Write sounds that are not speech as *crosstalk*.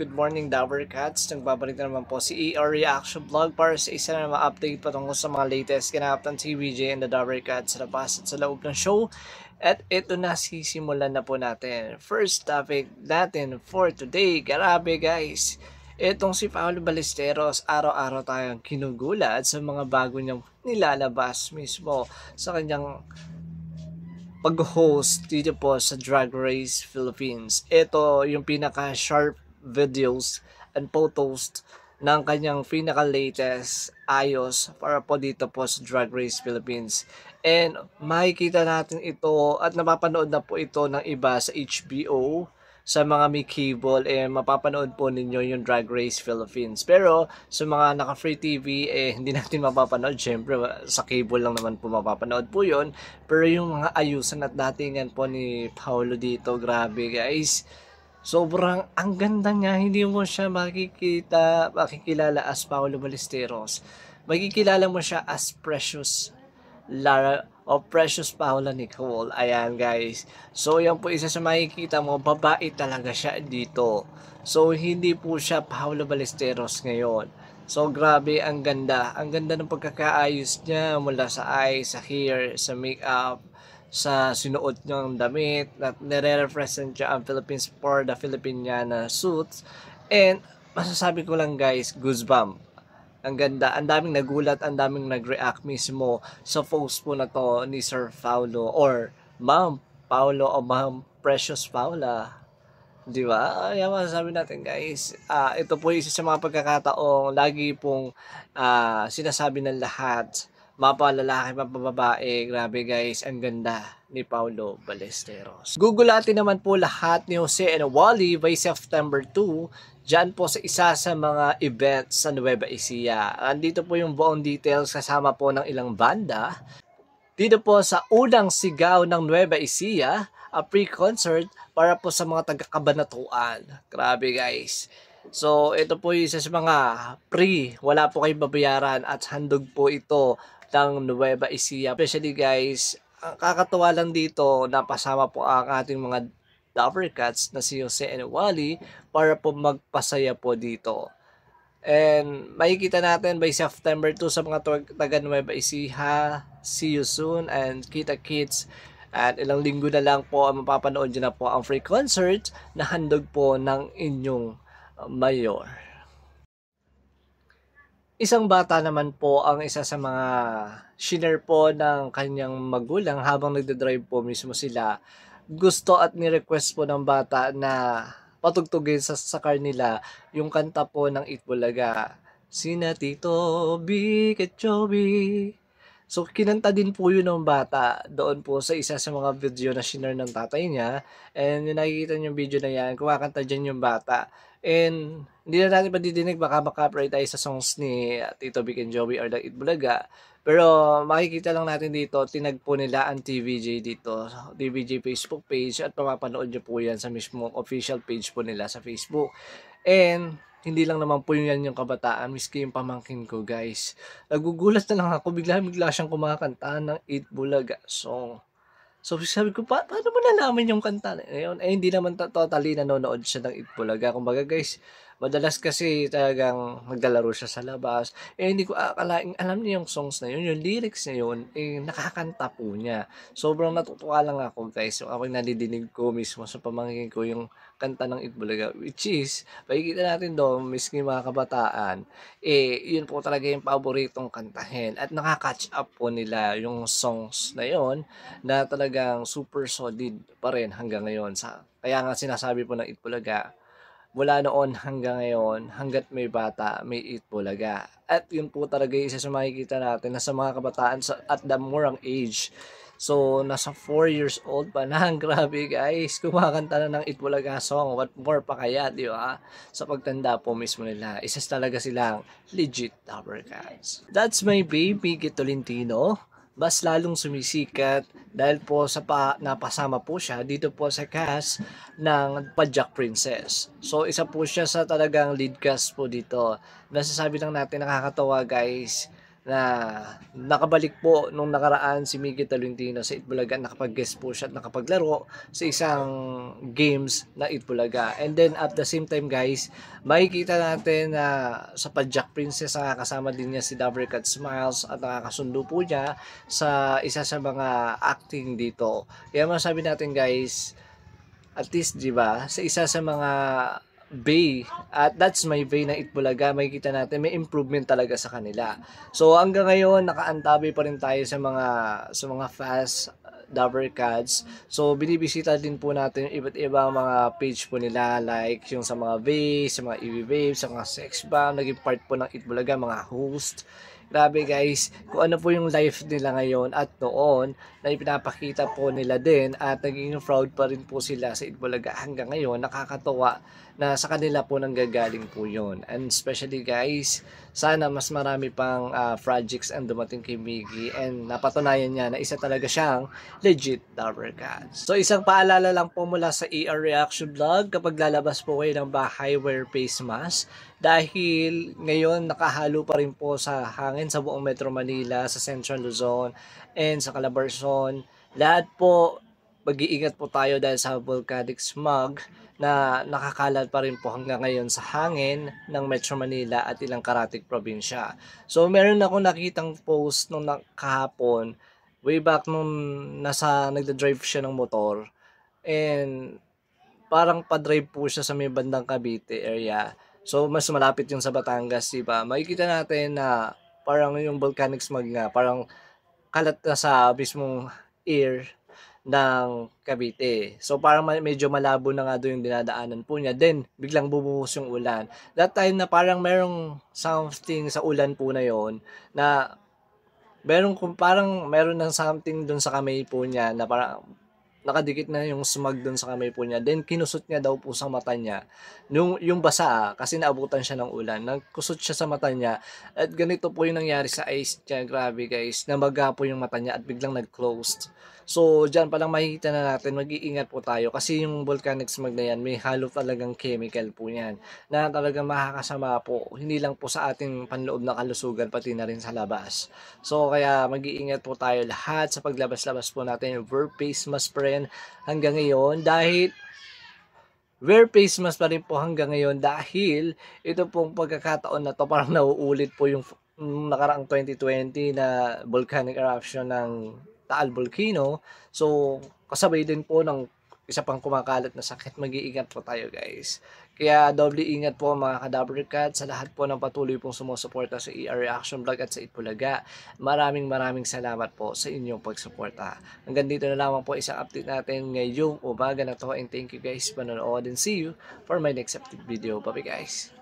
Good morning, Dabber Cats. Nagbabalik na naman po si ER Reaction Vlog para sa isa na ma update patungkol sa mga latest ganap ng TVJ and the Dabber Cats sa labas at sa loob ng show. At ito na, sisimulan na po natin. First topic natin for today. Grabe guys! Itong si Paolo Balesteros, araw-araw tayong kinugulat sa mga bago niyang nilalabas mismo sa kanyang pag-host dito po sa Drag Race Philippines. Ito yung pinaka-sharp videos and photos ng kanyang pinaka-latest ayos para po dito po sa Drag Race Philippines. And makikita natin ito at napapanood na po ito ng iba sa HBO, sa mga may cable, eh, mapapanood po ninyo yung Drag Race Philippines. Pero sa mga naka-free TV, eh, *laughs* hindi natin mapapanood. Siyempre, sa cable lang naman po mapapanood po yon Pero yung mga ayusan at datingan po ni Paolo dito, grabe guys Sobrang ang ganda niya, hindi mo siya makikita, makikilala as Paolo Ballesteros. Makikilala mo siya as Precious Lara o Precious Paola Nicole. Ayan guys. So yan po isa sa makikita mo, babae talaga siya dito. So hindi po siya Paolo Ballesteros ngayon. So grabe ang ganda. Ang ganda ng pagkakaayos niya mula sa eyes, sa hair, sa makeup, sa sinuot niyang damit at nire-represent siya ang Philippines for the Filipiniana suits and masasabi ko lang guys goosebump ang ganda ang daming nagulat ang daming nag-react mismo sa post po na to ni Sir Paolo or Ma'am Paolo o Ma'am Precious Paula di ba? Kaya masasabi natin guys, uh, ito po isa sa mga pagkakataong lagi pong uh, sinasabi ng lahat mapalalaki pa pababae. Grabe guys, ang ganda ni Paulo Balesteros. Gugulatin naman po lahat ni Jose and Wally by September 2 dyan po sa isa sa mga events sa Nueva Ecija. Andito po yung buong details kasama po ng ilang banda. Dito po sa unang sigaw ng Nueva Ecija, a pre-concert para po sa mga taga-kabanatuan. Grabe guys. So, ito po yung isa sa mga pre, wala po kayong babayaran at handog po ito ng Nueva Ecija. Especially guys, ang kakatuwa lang dito, napasama po ang ating mga Cats na si Jose and Wally para po magpasaya po dito. And makikita natin by September 2 sa mga taga Nueva Ecija. See you soon and kita kids. At ilang linggo na lang po ang mapapanood nyo na po ang free concert na handog po ng inyong mayor. Isang bata naman po ang isa sa mga shiner po ng kanyang magulang habang nagdadrive po mismo sila. Gusto at ni-request po ng bata na patugtugin sa, sa car nila yung kanta po ng Itbulaga. Sina Tito B, Ketchobi. So, kinanta din po yun ng bata doon po sa isa sa mga video na shiner ng tatay niya. And yung nakikita niyo video na yan, kumakanta dyan yung bata. And hindi na natin padidinig baka makapray tayo sa songs ni Tito Vic and Joey or the Eat Bulaga. Pero makikita lang natin dito, tinagpo nila ang TVJ dito, TVJ Facebook page at mapapanood niyo po yan sa mismo official page po nila sa Facebook. And hindi lang naman po yan yung kabataan, miski yung pamangkin ko guys. Nagugulat na lang ako, bigla-bigla siyang kumakanta ng Eat Bulaga song. So sabi ko, pa, paano mo nalaman yung kanta na yun? Eh hindi naman totally nanonood siya ng Eat Bulaga. Kumbaga guys, Madalas kasi talagang maglalaro siya sa labas. Eh, hindi ko akalaing alam niya yung songs na yun, yung lyrics niya yun, eh, nakakanta po niya. Sobrang natutuwa lang ako guys. So, ako nadidinig ko mismo sa pamangkin ko yung kanta ng Itbulaga, which is, makikita natin doon, miski mga kabataan, eh, yun po talaga yung paboritong kantahin. At nakaka-catch up po nila yung songs na yun na talagang super solid pa rin hanggang ngayon. Sa, kaya nga sinasabi po ng Itbulaga, mula noon hanggang ngayon, hanggat may bata, may eat At yun po talaga yung isa sa makikita natin na sa mga kabataan sa, at the murang age. So, nasa 4 years old pa na. *laughs* Grabe guys, kumakanta na ng Itbulaga song. What more pa kaya, di ba? Sa pagtanda po mismo nila, isas talaga silang legit tower cats. That's my baby, Gitolintino mas lalong sumisikat dahil po sa pa, napasama po siya dito po sa cast ng Pajak Princess. So isa po siya sa talagang lead cast po dito. Nasasabi lang natin nakakatawa guys na nakabalik po nung nakaraan si Miggy Talundino sa Itbulaga nakapag-guest po siya at nakapaglaro sa isang games na Itbulaga. And then at the same time guys, makikita natin na uh, sa Padjak Princess nakakasama din niya si Dabricat Smiles at nakakasundo po niya sa isa sa mga acting dito. Kaya masabi natin guys, at least 'di ba, sa isa sa mga Bay at that's my Bay na Itbulaga makikita natin may improvement talaga sa kanila so hanggang ngayon nakaantabi pa rin tayo sa mga sa mga fast uh, Dover Cats. So, binibisita din po natin yung iba't ibang mga page po nila like yung sa mga vape, sa mga EV vape, sa mga sex bomb, naging part po ng Bulaga, mga host, Grabe guys, kung ano po yung life nila ngayon at noon na ipinapakita po nila din at naging fraud pa rin po sila sa Itbulaga hanggang ngayon. Nakakatuwa na sa kanila po nanggagaling po yun. And especially guys, sana mas marami pang uh, projects ang dumating kay Miggy and napatunayan niya na isa talaga siyang legit lover cat. So isang paalala lang po mula sa ER Reaction Vlog kapag lalabas po kayo ng bahay wear face mask dahil ngayon nakahalo pa rin po sa hangin sa buong Metro Manila, sa Central Luzon, and sa Calabarzon. Lahat po, mag-iingat po tayo dahil sa volcanic smog na nakakalat pa rin po hanggang ngayon sa hangin ng Metro Manila at ilang karatig probinsya. So meron ako nakitang post nung kahapon, way back nung nasa nagda-drive siya ng motor and parang pa-drive po siya sa may bandang Cavite area So, mas malapit yung sa Batangas, di ba? Makikita natin na parang yung volcanic smog nga, parang kalat na sa mismong air ng Cavite. So parang medyo malabo na nga doon yung dinadaanan po niya. Then, biglang bubuhos yung ulan. That time na parang merong something sa ulan po na yon na merong, parang meron ng something doon sa kamay po niya na parang nakadikit na yung smog doon sa kamay po niya. Then, kinusot niya daw po sa mata niya. Nung, yung basa, kasi naabutan siya ng ulan. Nagkusot siya sa mata niya. At ganito po yung nangyari sa eyes niya. Grabe guys. Namaga po yung mata niya at biglang nag-closed. So, dyan palang makikita na natin. Mag-iingat po tayo. Kasi yung volcanic smog na yan, may halo talagang chemical po yan. Na talagang makakasama po. Hindi lang po sa ating panloob na kalusugan, pati na rin sa labas. So, kaya mag-iingat po tayo lahat sa paglabas-labas po natin. Verb face mask, spray rin hanggang ngayon dahil wear face mask pa rin po hanggang ngayon dahil ito pong pagkakataon na to parang nauulit po yung mm, nakaraang 2020 na volcanic eruption ng Taal Volcano. So, kasabay din po ng isa pang kumakalat na sakit, mag-iingat po tayo guys. Kaya doble ingat po mga kadaver cat sa lahat po ng patuloy pong sumusuporta sa ER Reaction Vlog at sa Itbulaga. Maraming maraming salamat po sa inyong pagsuporta. Hanggang dito na lamang po isang update natin ngayong umaga na to and thank you guys panonood and see you for my next update video. Bye guys!